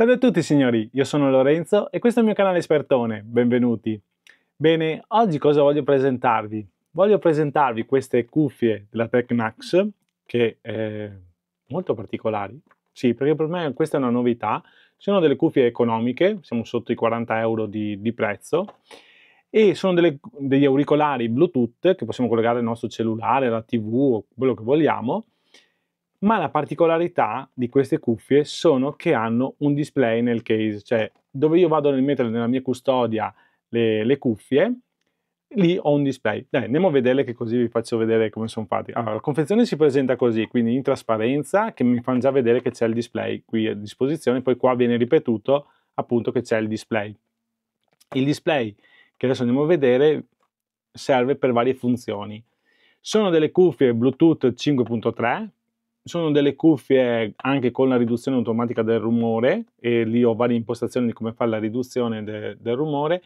Salve a tutti signori, io sono Lorenzo e questo è il mio canale Espertone, benvenuti. Bene, oggi cosa voglio presentarvi? Voglio presentarvi queste cuffie della Tecnax, che è eh, molto particolari, sì perché per me questa è una novità, sono delle cuffie economiche, siamo sotto i 40 euro di, di prezzo, e sono delle, degli auricolari Bluetooth che possiamo collegare al nostro cellulare, alla tv o quello che vogliamo, ma la particolarità di queste cuffie sono che hanno un display nel case, cioè dove io vado a mettere nella mia custodia le, le cuffie, lì ho un display. Dai, andiamo a vederle che così vi faccio vedere come sono fatti. Allora, la confezione si presenta così, quindi in trasparenza, che mi fanno già vedere che c'è il display qui a disposizione, poi qua viene ripetuto appunto che c'è il display. Il display che adesso andiamo a vedere serve per varie funzioni. Sono delle cuffie Bluetooth 5.3 sono delle cuffie anche con la riduzione automatica del rumore e lì ho varie impostazioni di come fare la riduzione de, del rumore.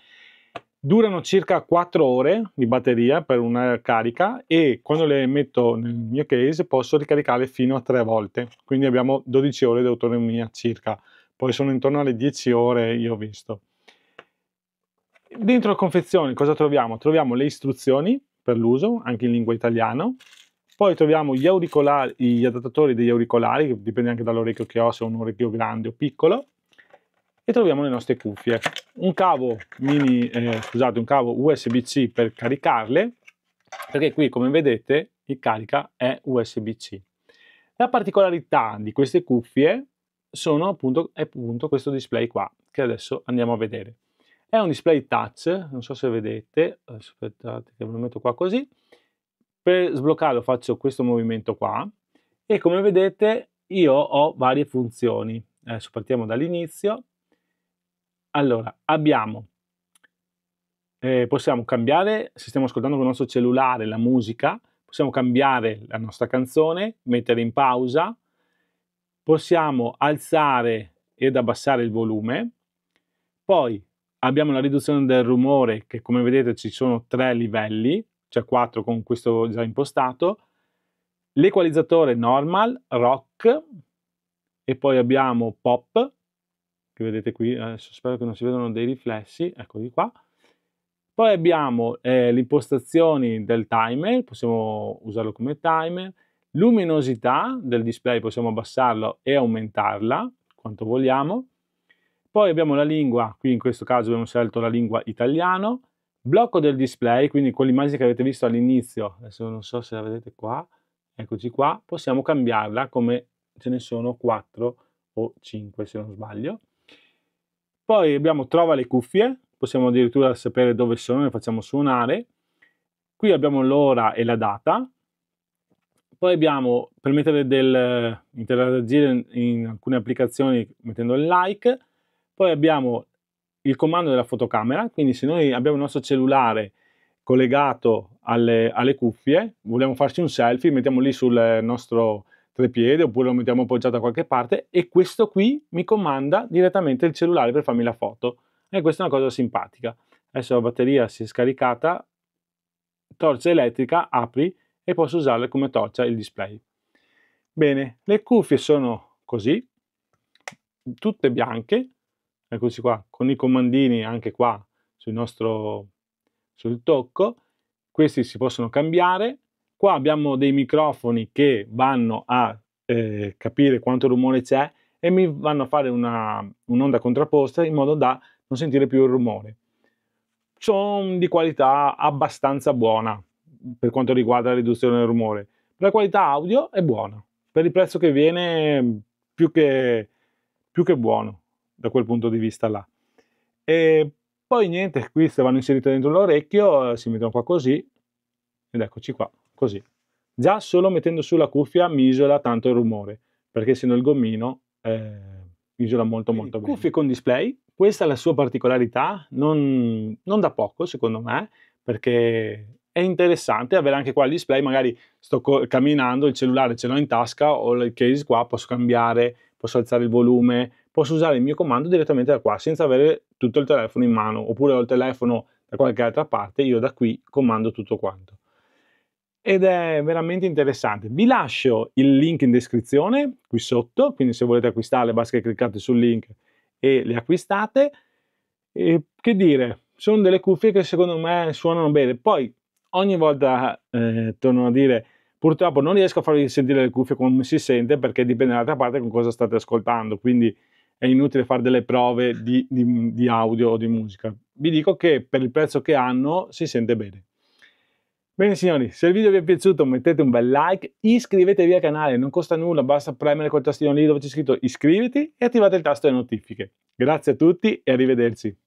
Durano circa 4 ore di batteria per una carica e quando le metto nel mio case posso ricaricarle fino a 3 volte, quindi abbiamo 12 ore di autonomia circa, poi sono intorno alle 10 ore io ho visto. Dentro la confezione cosa troviamo? Troviamo le istruzioni per l'uso, anche in lingua italiana, poi troviamo gli auricolari, gli adattatori degli auricolari, che dipende anche dall'orecchio che ho, se ho un orecchio grande o piccolo. E troviamo le nostre cuffie. Un cavo, mini, eh, scusate, un cavo USB-C per caricarle, perché qui come vedete il carica è USB-C. La particolarità di queste cuffie sono appunto, appunto questo display qua, che adesso andiamo a vedere. È un display touch, non so se vedete, aspettate che ve lo metto qua così, per sbloccarlo faccio questo movimento qua e come vedete io ho varie funzioni. Adesso partiamo dall'inizio. Allora, abbiamo, eh, possiamo cambiare, se stiamo ascoltando con il nostro cellulare la musica, possiamo cambiare la nostra canzone, mettere in pausa, possiamo alzare ed abbassare il volume, poi abbiamo la riduzione del rumore che come vedete ci sono tre livelli, cioè 4 con questo già impostato, l'equalizzatore normal, rock, e poi abbiamo pop, che vedete qui, adesso spero che non si vedano dei riflessi, eccoli qua. Poi abbiamo eh, le impostazioni del timer, possiamo usarlo come timer, luminosità del display, possiamo abbassarlo e aumentarla quanto vogliamo. Poi abbiamo la lingua, qui in questo caso abbiamo scelto la lingua italiano, Blocco del display, quindi con l'immagine che avete visto all'inizio, adesso non so se la vedete qua, eccoci qua, possiamo cambiarla come ce ne sono 4 o 5 se non sbaglio. Poi abbiamo trova le cuffie, possiamo addirittura sapere dove sono, le facciamo suonare. Qui abbiamo l'ora e la data. Poi abbiamo, per mettere del, interagire in alcune applicazioni mettendo il like, poi abbiamo il comando della fotocamera, quindi se noi abbiamo il nostro cellulare collegato alle, alle cuffie, vogliamo farci un selfie, mettiamo lì sul nostro trepiede oppure lo mettiamo appoggiato da qualche parte e questo qui mi comanda direttamente il cellulare per farmi la foto e questa è una cosa simpatica. Adesso la batteria si è scaricata, torcia elettrica, apri e posso usarla come torcia il display. Bene, le cuffie sono così, tutte bianche, eccoci qua, con i comandini anche qua sul nostro sul tocco, questi si possono cambiare, qua abbiamo dei microfoni che vanno a eh, capire quanto rumore c'è e mi vanno a fare un'onda un contrapposta in modo da non sentire più il rumore. Sono di qualità abbastanza buona per quanto riguarda la riduzione del rumore. La qualità audio è buona, per il prezzo che viene più che, più che buono da quel punto di vista là. E poi niente, qui se vanno inserite dentro l'orecchio, eh, si mettono qua così, ed eccoci qua, così. Già solo mettendo su la cuffia mi isola tanto il rumore, perché essendo il gommino eh, isola molto Quindi, molto bene. Cuffie con display, questa è la sua particolarità, non, non da poco secondo me, perché è interessante avere anche qua il display, magari sto camminando, il cellulare ce l'ho in tasca, ho il case qua, posso cambiare, posso alzare il volume, posso usare il mio comando direttamente da qua, senza avere tutto il telefono in mano, oppure ho il telefono da qualche altra parte, io da qui comando tutto quanto. Ed è veramente interessante. Vi lascio il link in descrizione, qui sotto, quindi se volete acquistarle basta che cliccate sul link e le acquistate. E, che dire, sono delle cuffie che secondo me suonano bene. Poi ogni volta eh, torno a dire purtroppo non riesco a farvi sentire le cuffie come si sente perché dipende dall'altra parte con cosa state ascoltando quindi è inutile fare delle prove di, di, di audio o di musica. Vi dico che per il prezzo che hanno si sente bene. Bene signori, se il video vi è piaciuto mettete un bel like, iscrivetevi al canale, non costa nulla, basta premere quel tastino lì dove c'è scritto iscriviti e attivate il tasto delle notifiche. Grazie a tutti e arrivederci.